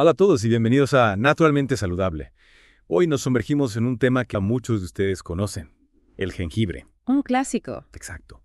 Hola a todos y bienvenidos a Naturalmente Saludable. Hoy nos sumergimos en un tema que a muchos de ustedes conocen, el jengibre. Un clásico. Exacto.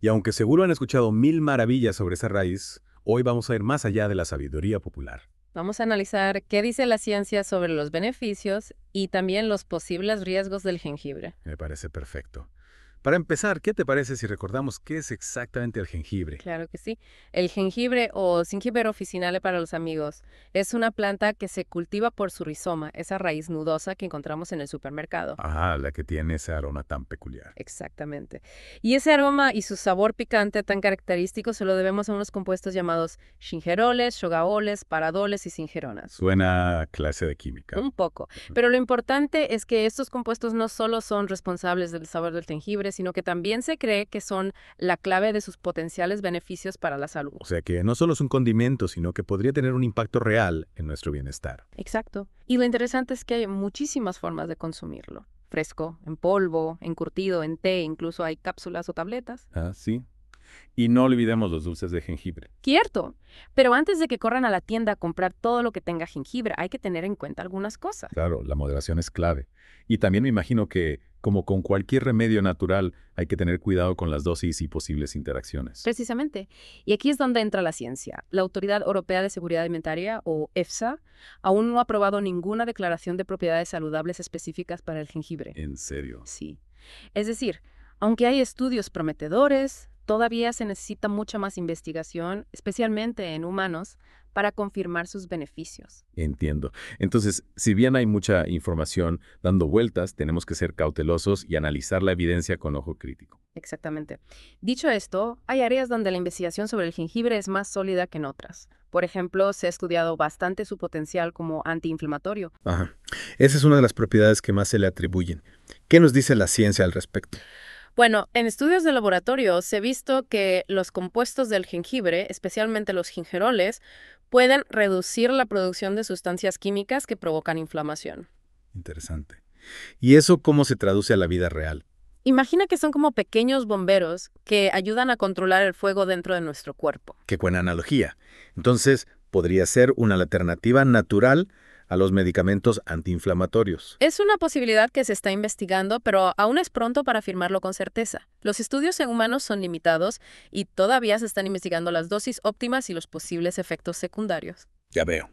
Y aunque seguro han escuchado mil maravillas sobre esa raíz, hoy vamos a ir más allá de la sabiduría popular. Vamos a analizar qué dice la ciencia sobre los beneficios y también los posibles riesgos del jengibre. Me parece perfecto. Para empezar, ¿qué te parece si recordamos qué es exactamente el jengibre? Claro que sí. El jengibre o zingiber officinale para los amigos es una planta que se cultiva por su rizoma, esa raíz nudosa que encontramos en el supermercado. Ah, la que tiene ese aroma tan peculiar. Exactamente. Y ese aroma y su sabor picante tan característico se lo debemos a unos compuestos llamados shingeroles, shogaoles, paradoles y singeronas. Suena clase de química. Un poco. Pero lo importante es que estos compuestos no solo son responsables del sabor del jengibre, sino que también se cree que son la clave de sus potenciales beneficios para la salud. O sea que no solo es un condimento, sino que podría tener un impacto real en nuestro bienestar. Exacto. Y lo interesante es que hay muchísimas formas de consumirlo. Fresco, en polvo, encurtido, en té, incluso hay cápsulas o tabletas. Ah, sí. Y no olvidemos los dulces de jengibre. Cierto. Pero antes de que corran a la tienda a comprar todo lo que tenga jengibre, hay que tener en cuenta algunas cosas. Claro, la moderación es clave. Y también me imagino que, como con cualquier remedio natural, hay que tener cuidado con las dosis y posibles interacciones. Precisamente. Y aquí es donde entra la ciencia. La Autoridad Europea de Seguridad Alimentaria, o EFSA, aún no ha aprobado ninguna declaración de propiedades saludables específicas para el jengibre. ¿En serio? Sí. Es decir, aunque hay estudios prometedores, todavía se necesita mucha más investigación, especialmente en humanos, para confirmar sus beneficios. Entiendo. Entonces, si bien hay mucha información dando vueltas, tenemos que ser cautelosos y analizar la evidencia con ojo crítico. Exactamente. Dicho esto, hay áreas donde la investigación sobre el jengibre es más sólida que en otras. Por ejemplo, se ha estudiado bastante su potencial como antiinflamatorio. Ajá. Esa es una de las propiedades que más se le atribuyen. ¿Qué nos dice la ciencia al respecto? Bueno, en estudios de laboratorio se ha visto que los compuestos del jengibre, especialmente los gingeroles, pueden reducir la producción de sustancias químicas que provocan inflamación. Interesante. ¿Y eso cómo se traduce a la vida real? Imagina que son como pequeños bomberos que ayudan a controlar el fuego dentro de nuestro cuerpo. Qué buena analogía. Entonces, podría ser una alternativa natural a los medicamentos antiinflamatorios. Es una posibilidad que se está investigando, pero aún es pronto para afirmarlo con certeza. Los estudios en humanos son limitados y todavía se están investigando las dosis óptimas y los posibles efectos secundarios. Ya veo.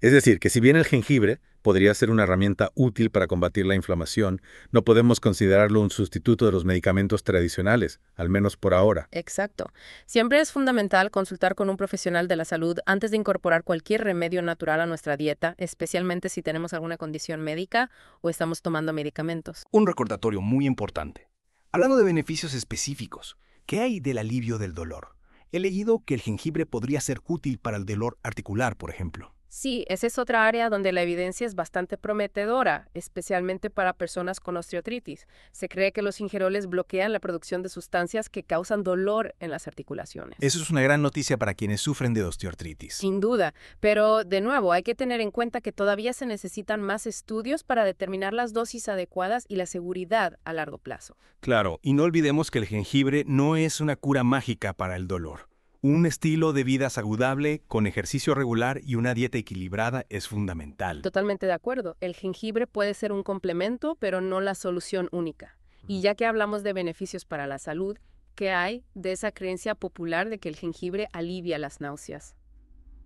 Es decir, que si bien el jengibre podría ser una herramienta útil para combatir la inflamación, no podemos considerarlo un sustituto de los medicamentos tradicionales, al menos por ahora. Exacto. Siempre es fundamental consultar con un profesional de la salud antes de incorporar cualquier remedio natural a nuestra dieta, especialmente si tenemos alguna condición médica o estamos tomando medicamentos. Un recordatorio muy importante. Hablando de beneficios específicos, ¿qué hay del alivio del dolor? He leído que el jengibre podría ser útil para el dolor articular, por ejemplo. Sí, esa es otra área donde la evidencia es bastante prometedora, especialmente para personas con osteotritis. Se cree que los ingeroles bloquean la producción de sustancias que causan dolor en las articulaciones. Eso es una gran noticia para quienes sufren de osteotritis. Sin duda, pero de nuevo hay que tener en cuenta que todavía se necesitan más estudios para determinar las dosis adecuadas y la seguridad a largo plazo. Claro, y no olvidemos que el jengibre no es una cura mágica para el dolor. Un estilo de vida saludable, con ejercicio regular y una dieta equilibrada es fundamental. Totalmente de acuerdo. El jengibre puede ser un complemento, pero no la solución única. Y ya que hablamos de beneficios para la salud, ¿qué hay de esa creencia popular de que el jengibre alivia las náuseas?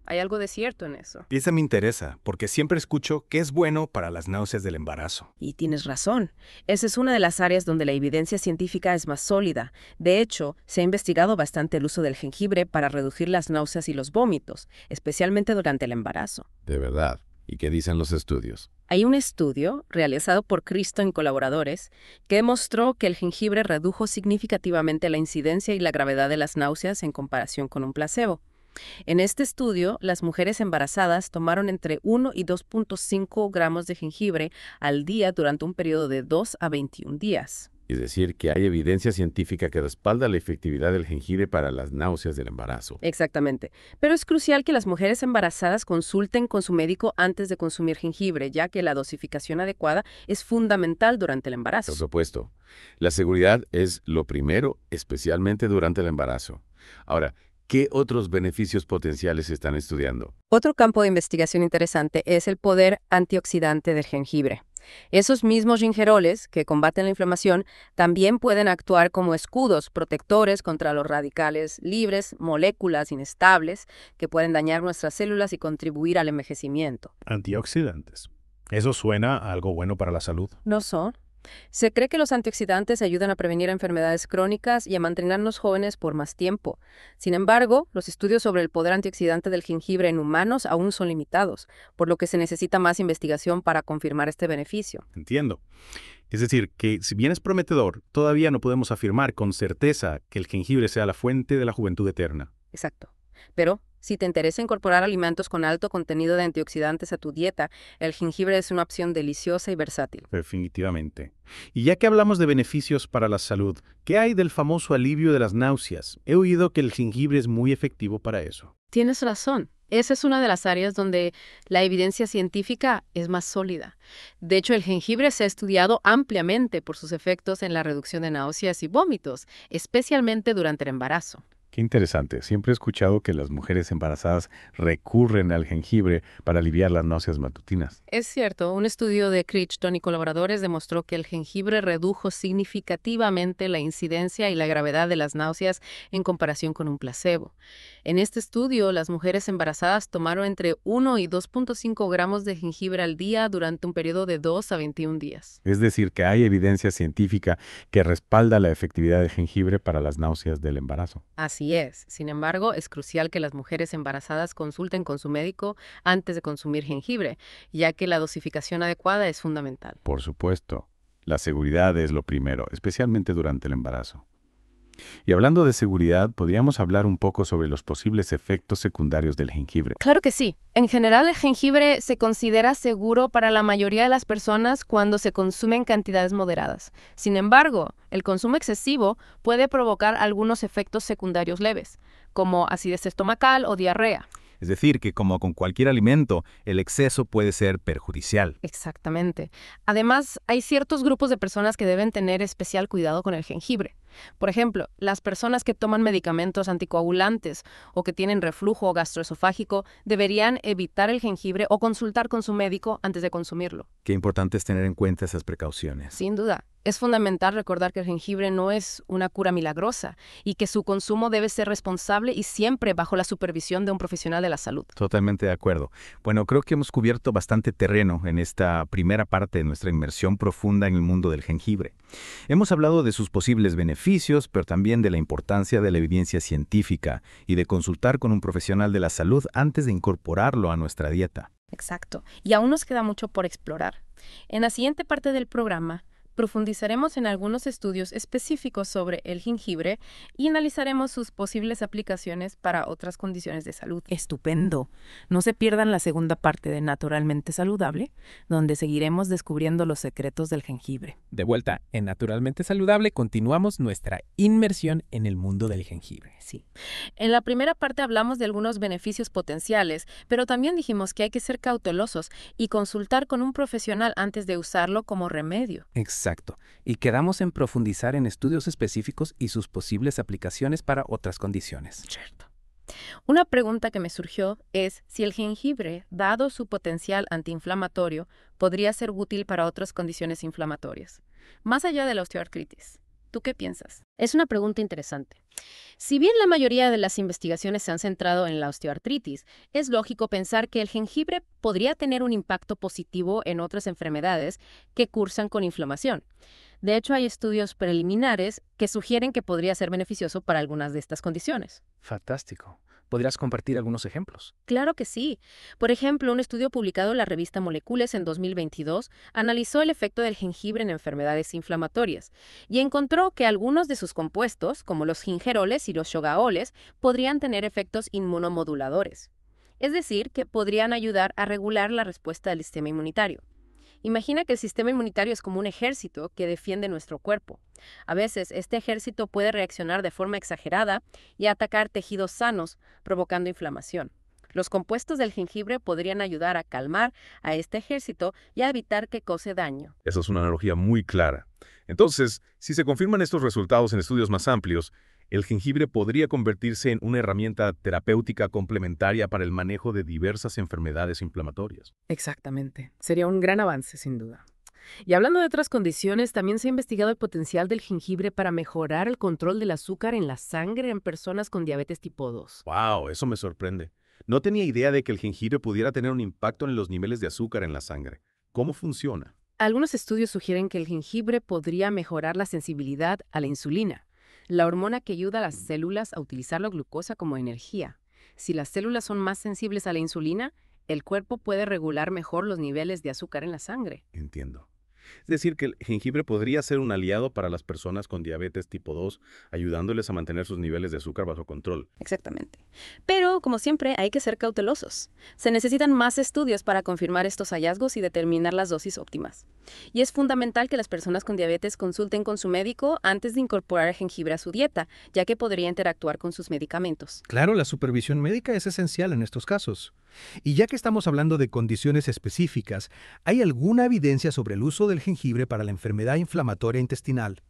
Hay algo de cierto en eso. Y esa me interesa, porque siempre escucho que es bueno para las náuseas del embarazo. Y tienes razón. Esa es una de las áreas donde la evidencia científica es más sólida. De hecho, se ha investigado bastante el uso del jengibre para reducir las náuseas y los vómitos, especialmente durante el embarazo. De verdad. ¿Y qué dicen los estudios? Hay un estudio, realizado por Cristo en colaboradores, que demostró que el jengibre redujo significativamente la incidencia y la gravedad de las náuseas en comparación con un placebo. En este estudio, las mujeres embarazadas tomaron entre 1 y 2.5 gramos de jengibre al día durante un periodo de 2 a 21 días. Es decir, que hay evidencia científica que respalda la efectividad del jengibre para las náuseas del embarazo. Exactamente. Pero es crucial que las mujeres embarazadas consulten con su médico antes de consumir jengibre, ya que la dosificación adecuada es fundamental durante el embarazo. Por supuesto. La seguridad es lo primero, especialmente durante el embarazo. Ahora, ¿Qué otros beneficios potenciales están estudiando? Otro campo de investigación interesante es el poder antioxidante del jengibre. Esos mismos gingeroles que combaten la inflamación también pueden actuar como escudos protectores contra los radicales libres, moléculas inestables que pueden dañar nuestras células y contribuir al envejecimiento. Antioxidantes. Eso suena algo bueno para la salud. No son. Se cree que los antioxidantes ayudan a prevenir enfermedades crónicas y a mantenernos jóvenes por más tiempo. Sin embargo, los estudios sobre el poder antioxidante del jengibre en humanos aún son limitados, por lo que se necesita más investigación para confirmar este beneficio. Entiendo. Es decir, que si bien es prometedor, todavía no podemos afirmar con certeza que el jengibre sea la fuente de la juventud eterna. Exacto. Pero si te interesa incorporar alimentos con alto contenido de antioxidantes a tu dieta, el jengibre es una opción deliciosa y versátil. Definitivamente. Y ya que hablamos de beneficios para la salud, ¿qué hay del famoso alivio de las náuseas? He oído que el jengibre es muy efectivo para eso. Tienes razón. Esa es una de las áreas donde la evidencia científica es más sólida. De hecho, el jengibre se ha estudiado ampliamente por sus efectos en la reducción de náuseas y vómitos, especialmente durante el embarazo. Qué interesante. Siempre he escuchado que las mujeres embarazadas recurren al jengibre para aliviar las náuseas matutinas. Es cierto. Un estudio de Crichton y colaboradores demostró que el jengibre redujo significativamente la incidencia y la gravedad de las náuseas en comparación con un placebo. En este estudio, las mujeres embarazadas tomaron entre 1 y 2.5 gramos de jengibre al día durante un periodo de 2 a 21 días. Es decir, que hay evidencia científica que respalda la efectividad del jengibre para las náuseas del embarazo. Así es. Sin embargo, es crucial que las mujeres embarazadas consulten con su médico antes de consumir jengibre, ya que la dosificación adecuada es fundamental. Por supuesto. La seguridad es lo primero, especialmente durante el embarazo. Y hablando de seguridad, podríamos hablar un poco sobre los posibles efectos secundarios del jengibre. Claro que sí. En general, el jengibre se considera seguro para la mayoría de las personas cuando se consume en cantidades moderadas. Sin embargo, el consumo excesivo puede provocar algunos efectos secundarios leves, como acidez estomacal o diarrea. Es decir, que como con cualquier alimento, el exceso puede ser perjudicial. Exactamente. Además, hay ciertos grupos de personas que deben tener especial cuidado con el jengibre. Por ejemplo, las personas que toman medicamentos anticoagulantes o que tienen reflujo gastroesofágico deberían evitar el jengibre o consultar con su médico antes de consumirlo. Qué importante es tener en cuenta esas precauciones. Sin duda. Es fundamental recordar que el jengibre no es una cura milagrosa y que su consumo debe ser responsable y siempre bajo la supervisión de un profesional de la salud. Totalmente de acuerdo. Bueno, creo que hemos cubierto bastante terreno en esta primera parte de nuestra inmersión profunda en el mundo del jengibre. Hemos hablado de sus posibles beneficios, pero también de la importancia de la evidencia científica y de consultar con un profesional de la salud antes de incorporarlo a nuestra dieta. Exacto. Y aún nos queda mucho por explorar. En la siguiente parte del programa Profundizaremos en algunos estudios específicos sobre el jengibre y analizaremos sus posibles aplicaciones para otras condiciones de salud. Estupendo. No se pierdan la segunda parte de Naturalmente Saludable, donde seguiremos descubriendo los secretos del jengibre. De vuelta, en Naturalmente Saludable continuamos nuestra inmersión en el mundo del jengibre. Sí. En la primera parte hablamos de algunos beneficios potenciales, pero también dijimos que hay que ser cautelosos y consultar con un profesional antes de usarlo como remedio. Exacto. Y quedamos en profundizar en estudios específicos y sus posibles aplicaciones para otras condiciones. Cierto. Una pregunta que me surgió es si el jengibre, dado su potencial antiinflamatorio, podría ser útil para otras condiciones inflamatorias, más allá de la osteoartritis. ¿Tú qué piensas? Es una pregunta interesante. Si bien la mayoría de las investigaciones se han centrado en la osteoartritis, es lógico pensar que el jengibre podría tener un impacto positivo en otras enfermedades que cursan con inflamación. De hecho, hay estudios preliminares que sugieren que podría ser beneficioso para algunas de estas condiciones. Fantástico. ¿Podrías compartir algunos ejemplos? Claro que sí. Por ejemplo, un estudio publicado en la revista Molecules en 2022 analizó el efecto del jengibre en enfermedades inflamatorias y encontró que algunos de sus compuestos, como los gingeroles y los shogaoles, podrían tener efectos inmunomoduladores. Es decir, que podrían ayudar a regular la respuesta del sistema inmunitario. Imagina que el sistema inmunitario es como un ejército que defiende nuestro cuerpo. A veces, este ejército puede reaccionar de forma exagerada y atacar tejidos sanos, provocando inflamación. Los compuestos del jengibre podrían ayudar a calmar a este ejército y a evitar que cause daño. Esa es una analogía muy clara. Entonces, si se confirman estos resultados en estudios más amplios, el jengibre podría convertirse en una herramienta terapéutica complementaria para el manejo de diversas enfermedades inflamatorias. Exactamente. Sería un gran avance, sin duda. Y hablando de otras condiciones, también se ha investigado el potencial del jengibre para mejorar el control del azúcar en la sangre en personas con diabetes tipo 2. ¡Wow! Eso me sorprende. No tenía idea de que el jengibre pudiera tener un impacto en los niveles de azúcar en la sangre. ¿Cómo funciona? Algunos estudios sugieren que el jengibre podría mejorar la sensibilidad a la insulina, la hormona que ayuda a las células a utilizar la glucosa como energía. Si las células son más sensibles a la insulina, el cuerpo puede regular mejor los niveles de azúcar en la sangre. Entiendo. Es decir, que el jengibre podría ser un aliado para las personas con diabetes tipo 2, ayudándoles a mantener sus niveles de azúcar bajo control. Exactamente. Pero, como siempre, hay que ser cautelosos. Se necesitan más estudios para confirmar estos hallazgos y determinar las dosis óptimas. Y es fundamental que las personas con diabetes consulten con su médico antes de incorporar jengibre a su dieta, ya que podría interactuar con sus medicamentos. Claro, la supervisión médica es esencial en estos casos. Y ya que estamos hablando de condiciones específicas, ¿hay alguna evidencia sobre el uso de el jengibre para la enfermedad inflamatoria intestinal.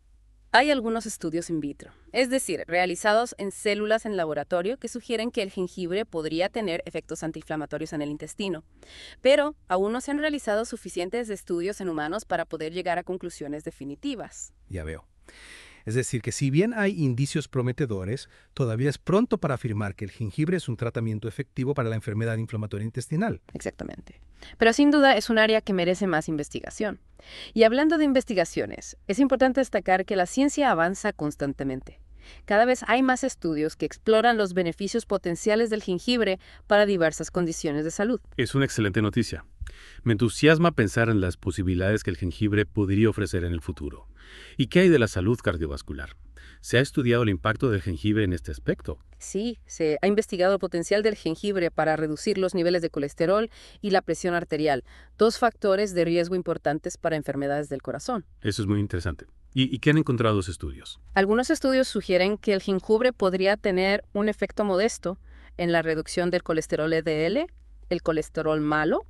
Hay algunos estudios in vitro, es decir, realizados en células en laboratorio que sugieren que el jengibre podría tener efectos antiinflamatorios en el intestino, pero aún no se han realizado suficientes estudios en humanos para poder llegar a conclusiones definitivas. Ya veo. Es decir, que si bien hay indicios prometedores, todavía es pronto para afirmar que el jengibre es un tratamiento efectivo para la enfermedad inflamatoria intestinal. Exactamente. Pero sin duda es un área que merece más investigación. Y hablando de investigaciones, es importante destacar que la ciencia avanza constantemente. Cada vez hay más estudios que exploran los beneficios potenciales del jengibre para diversas condiciones de salud. Es una excelente noticia. Me entusiasma pensar en las posibilidades que el jengibre podría ofrecer en el futuro. ¿Y qué hay de la salud cardiovascular? ¿Se ha estudiado el impacto del jengibre en este aspecto? Sí, se ha investigado el potencial del jengibre para reducir los niveles de colesterol y la presión arterial, dos factores de riesgo importantes para enfermedades del corazón. Eso es muy interesante. ¿Y, qué han encontrado los estudios? Algunos estudios sugieren que el jengibre podría tener un efecto modesto en la reducción del colesterol EDL, el colesterol malo,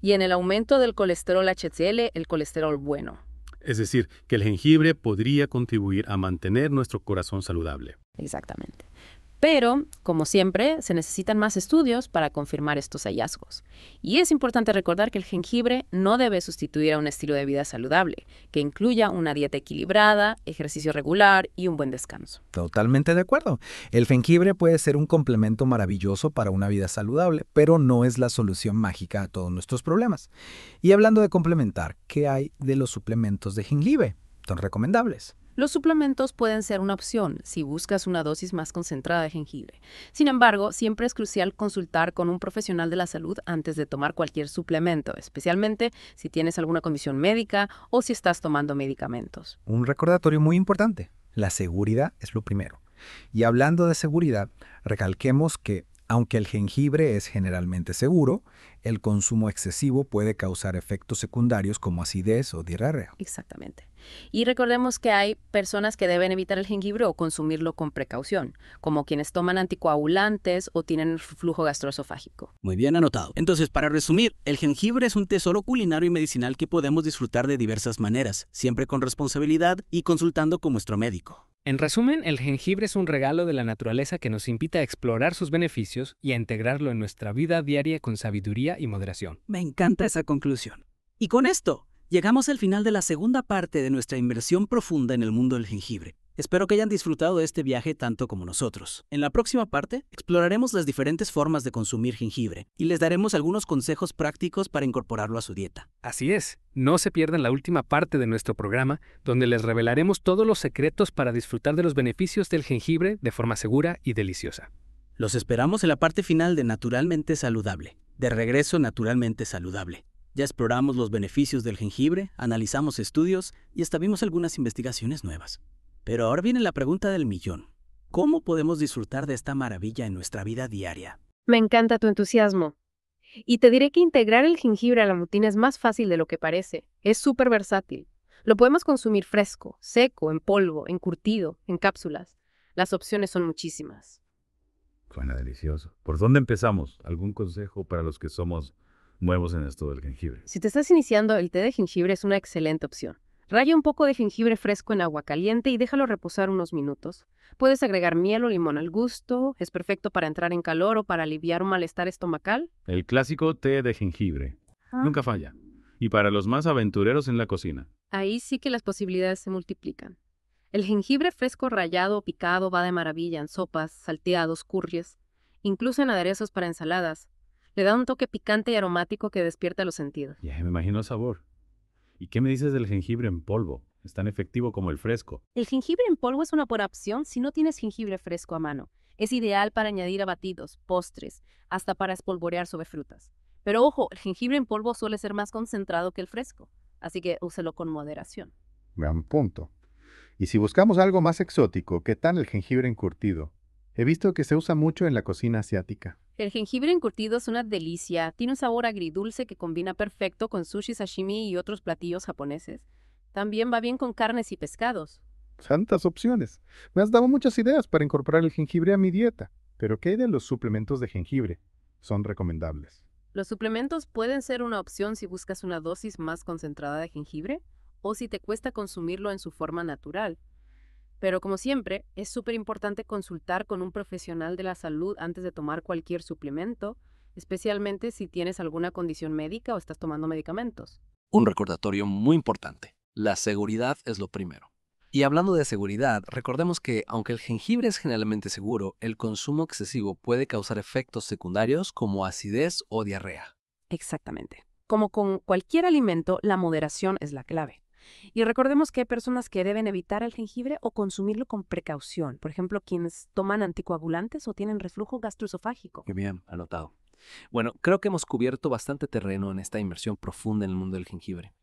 y en el aumento del colesterol HCL, el colesterol bueno. Es decir, que el jengibre podría contribuir a mantener nuestro corazón saludable. Exactamente. Pero, como siempre, se necesitan más estudios para confirmar estos hallazgos. Y es importante recordar que el jengibre no debe sustituir a un estilo de vida saludable, que incluya una dieta equilibrada, ejercicio regular y un buen descanso. Totalmente de acuerdo. El jengibre puede ser un complemento maravilloso para una vida saludable, pero no es la solución mágica a todos nuestros problemas. Y hablando de complementar, ¿qué hay de los suplementos de jengibre? ¿Son recomendables? Los suplementos pueden ser una opción si buscas una dosis más concentrada de jengibre. Sin embargo, siempre es crucial consultar con un profesional de la salud antes de tomar cualquier suplemento, especialmente si tienes alguna condición médica o si estás tomando medicamentos. Un recordatorio muy importante. La seguridad es lo primero. Y hablando de seguridad, recalquemos que aunque el jengibre es generalmente seguro, el consumo excesivo puede causar efectos secundarios como acidez o diarrea. Exactamente. Y recordemos que hay personas que deben evitar el jengibre o consumirlo con precaución, como quienes toman anticoagulantes o tienen flujo gastroesofágico. Muy bien anotado. Entonces, para resumir, el jengibre es un tesoro culinario y medicinal que podemos disfrutar de diversas maneras, siempre con responsabilidad y consultando con nuestro médico. En resumen, el jengibre es un regalo de la naturaleza que nos invita a explorar sus beneficios y a integrarlo en nuestra vida diaria con sabiduría y moderación. Me encanta esa conclusión. Y con esto, llegamos al final de la segunda parte de nuestra inversión profunda en el mundo del jengibre. Espero que hayan disfrutado de este viaje tanto como nosotros. En la próxima parte, exploraremos las diferentes formas de consumir jengibre y les daremos algunos consejos prácticos para incorporarlo a su dieta. Así es, no se pierdan la última parte de nuestro programa, donde les revelaremos todos los secretos para disfrutar de los beneficios del jengibre de forma segura y deliciosa. Los esperamos en la parte final de Naturalmente Saludable. De regreso Naturalmente Saludable. Ya exploramos los beneficios del jengibre, analizamos estudios y vimos algunas investigaciones nuevas. Pero ahora viene la pregunta del millón. ¿Cómo podemos disfrutar de esta maravilla en nuestra vida diaria? Me encanta tu entusiasmo. Y te diré que integrar el jengibre a la rutina es más fácil de lo que parece. Es súper versátil. Lo podemos consumir fresco, seco, en polvo, encurtido, en cápsulas. Las opciones son muchísimas. Suena delicioso. ¿Por dónde empezamos? ¿Algún consejo para los que somos nuevos en esto del jengibre? Si te estás iniciando, el té de jengibre es una excelente opción. Raya un poco de jengibre fresco en agua caliente y déjalo reposar unos minutos. Puedes agregar miel o limón al gusto, es perfecto para entrar en calor o para aliviar un malestar estomacal. El clásico té de jengibre. Ah. Nunca falla. Y para los más aventureros en la cocina. Ahí sí que las posibilidades se multiplican. El jengibre fresco rallado o picado va de maravilla en sopas, salteados, curries, incluso en aderezos para ensaladas. Le da un toque picante y aromático que despierta los sentidos. Ya me imagino el sabor. ¿Y qué me dices del jengibre en polvo? Es tan efectivo como el fresco. El jengibre en polvo es una buena opción si no tienes jengibre fresco a mano. Es ideal para añadir a batidos, postres, hasta para espolvorear sobre frutas. Pero ojo, el jengibre en polvo suele ser más concentrado que el fresco, así que úselo con moderación. Gran punto. Y si buscamos algo más exótico, ¿qué tal el jengibre encurtido? He visto que se usa mucho en la cocina asiática. El jengibre encurtido es una delicia. Tiene un sabor agridulce que combina perfecto con sushi, sashimi y otros platillos japoneses. También va bien con carnes y pescados. Santas opciones. Me has dado muchas ideas para incorporar el jengibre a mi dieta. Pero ¿qué hay de los suplementos de jengibre? Son recomendables. Los suplementos pueden ser una opción si buscas una dosis más concentrada de jengibre o si te cuesta consumirlo en su forma natural. Pero como siempre, es súper importante consultar con un profesional de la salud antes de tomar cualquier suplemento, especialmente si tienes alguna condición médica o estás tomando medicamentos. Un recordatorio muy importante. La seguridad es lo primero. Y hablando de seguridad, recordemos que aunque el jengibre es generalmente seguro, el consumo excesivo puede causar efectos secundarios como acidez o diarrea. Exactamente. Como con cualquier alimento, la moderación es la clave. Y recordemos que hay personas que deben evitar el jengibre o consumirlo con precaución. Por ejemplo, quienes toman anticoagulantes o tienen reflujo gastroesofágico. Qué bien, anotado. Bueno, creo que hemos cubierto bastante terreno en esta inmersión profunda en el mundo del jengibre.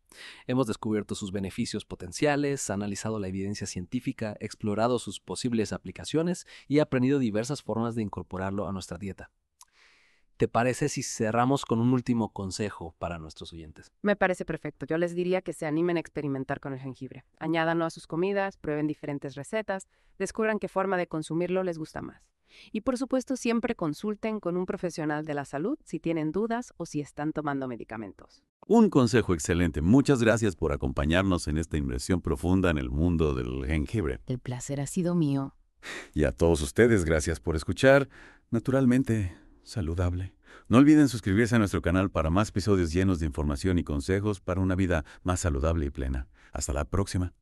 Hemos descubierto sus beneficios potenciales, analizado la evidencia científica, explorado sus posibles aplicaciones y aprendido diversas formas de incorporarlo a nuestra dieta. ¿Te parece si cerramos con un último consejo para nuestros oyentes? Me parece perfecto. Yo les diría que se animen a experimentar con el jengibre. Añádanlo a sus comidas, prueben diferentes recetas, descubran qué forma de consumirlo les gusta más. Y por supuesto, siempre consulten con un profesional de la salud si tienen dudas o si están tomando medicamentos. Un consejo excelente. Muchas gracias por acompañarnos en esta inversión profunda en el mundo del jengibre. El placer ha sido mío. Y a todos ustedes, gracias por escuchar. Naturalmente, saludable. No olviden suscribirse a nuestro canal para más episodios llenos de información y consejos para una vida más saludable y plena. Hasta la próxima.